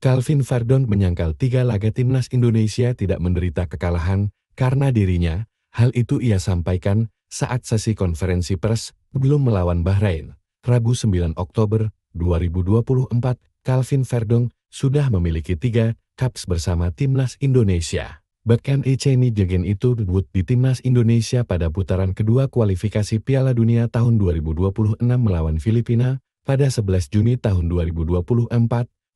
Calvin Fardon menyangkal tiga laga timnas Indonesia tidak menderita kekalahan, karena dirinya, hal itu ia sampaikan saat sesi konferensi pers belum melawan Bahrain. Rabu 9 Oktober 2024, Calvin Fardon sudah memiliki tiga caps bersama timnas Indonesia. Bahkan Echeni Jegen itu debut di timnas Indonesia pada putaran kedua kualifikasi Piala Dunia tahun 2026 melawan Filipina pada 11 Juni tahun 2024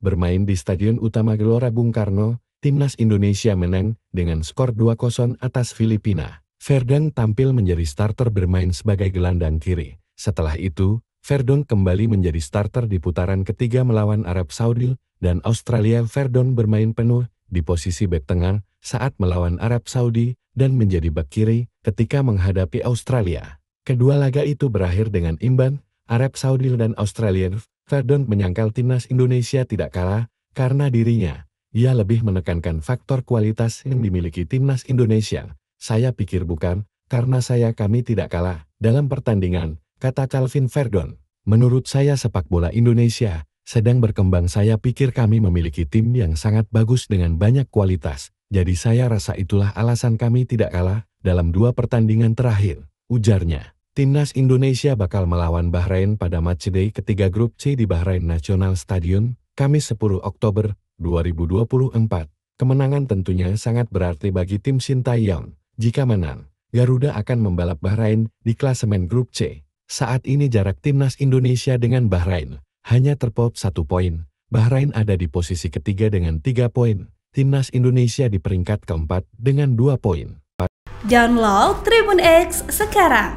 Bermain di Stadion Utama Gelora Bung Karno, timnas Indonesia menang dengan skor 2-0 atas Filipina. Ferdang tampil menjadi starter bermain sebagai gelandang kiri. Setelah itu, Ferdon kembali menjadi starter di putaran ketiga melawan Arab Saudi dan Australia. Ferdon bermain penuh di posisi back tengah saat melawan Arab Saudi dan menjadi bek kiri ketika menghadapi Australia. Kedua laga itu berakhir dengan imbang, Arab Saudi dan Australia Verdon menyangkal timnas Indonesia tidak kalah, karena dirinya, ia lebih menekankan faktor kualitas yang dimiliki timnas Indonesia. Saya pikir bukan, karena saya kami tidak kalah, dalam pertandingan, kata Calvin Verdon. Menurut saya sepak bola Indonesia, sedang berkembang saya pikir kami memiliki tim yang sangat bagus dengan banyak kualitas, jadi saya rasa itulah alasan kami tidak kalah, dalam dua pertandingan terakhir, ujarnya. Timnas Indonesia bakal melawan Bahrain pada matchday ketiga grup C di Bahrain National Stadium, Kamis 10 Oktober 2024. Kemenangan tentunya sangat berarti bagi tim Sintayong. Jika menang, Garuda akan membalap Bahrain di klasemen grup C. Saat ini jarak timnas Indonesia dengan Bahrain hanya terpot satu poin. Bahrain ada di posisi ketiga dengan tiga poin. Timnas Indonesia di peringkat keempat dengan dua poin. Download Tribun X sekarang